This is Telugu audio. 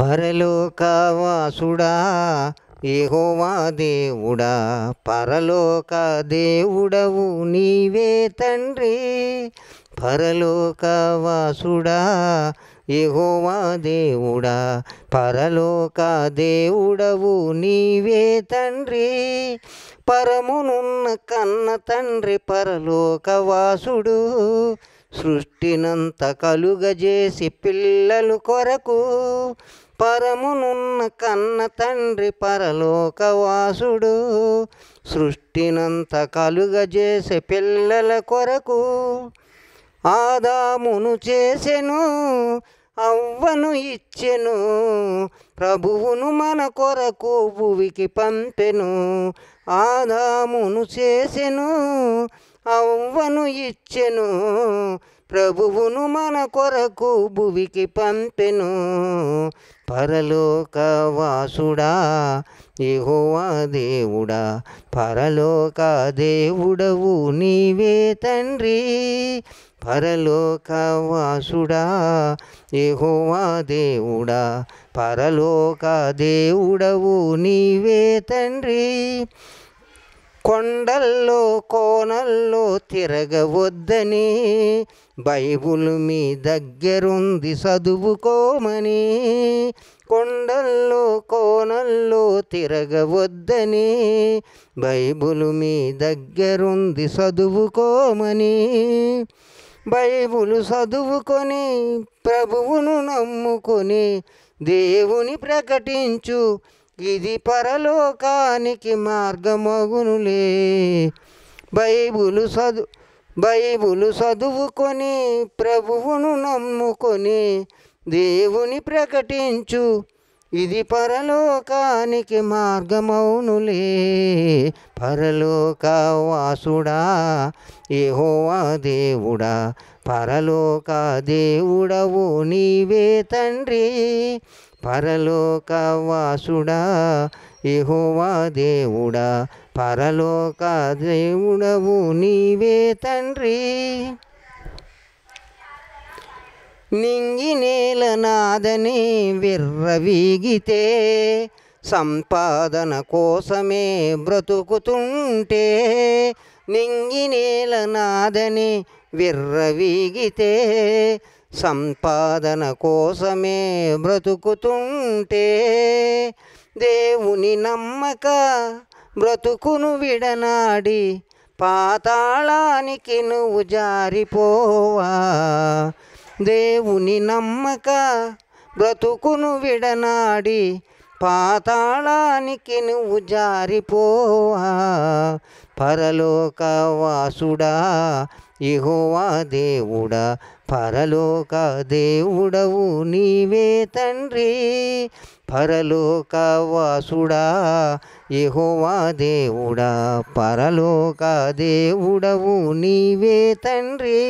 పరలోకవాసుడా ఏహోవా దేవుడా పరలోక దేవుడవు నీవే తండ్రి పరలోకవాసుడా ఏహోవా దేవుడా పరలోక దేవుడవు నీవే తండ్రి పరమునున్న కన్న తండ్రి పరలోకవాసుడు సృష్టినంత కలుగజేసి పిల్లలు కొరకు పరమునున్న కన్న తండ్రి పరలోకవాసుడు సృష్టినంత కలుగజేసి పిల్లల కొరకు ఆదామును చేసెను అవ్వను ఇచ్చెను ప్రభువును మన కొరకు భువికి పంపెను ఆదామును చేసెను అవ్వను ఇచ్చెను ప్రభువును మన కొరకు భువికి పంపెను పరలోక వాసుడా ఏహోవా దేవుడా పరలోక దేవుడవు నీవే తండ్రి పరలోక వాసుడా ఏహోవా దేవుడా పరలోక దేవుడవు నీవే తండ్రి కొండల్లో కోనల్లో తిరగవద్దని బైబుల్ మీ దగ్గరుంది చదువుకోమని కొండల్లో కోనల్లో తిరగవద్దని బైబుల్ మీ దగ్గరుంది చదువుకోమని బైబులు చదువుకొని ప్రభువును నమ్ముకొని దేవుని ప్రకటించు ఇది పరలోకానికి మార్గమగునులే బైబులు చదువు బైబులు చదువుకొని ప్రభువును నమ్ముకొని దేవుని ప్రకటించు ఇది పరలోకానికి మార్గమౌనులే పరలోక వాసుడా ఏహోవా దేవుడా పరలోక దేవుడవు నీవే తండ్రి పరలోకవాసుడా ఇహోవా దేవుడా పరలోక దేవుడవు నీవే తండ్రి నింగి నేల నాదని విర్రవీగితే సంపాదన కోసమే బ్రతుకుతుంటే నింగి నేల నాదని విర్రవీగితే సంపాదన కోసమే బ్రతుకుతుంటే దేవుని నమ్మక బ్రతుకును విడనాడి పాతాళానికి నువ్వు జారిపోవా దేవుని నమ్మక బ్రతుకును విడనాడి పాతాళానికి నువ్వు జారిపోవా పరలోక వాసుడా ఇహోవా దేవుడా పరలోక దేవుడవు నీవే తండ్రి పరలోక వాసుడా ఇహోవా దేవుడా పరలోక దేవుడవు నీవే తండ్రి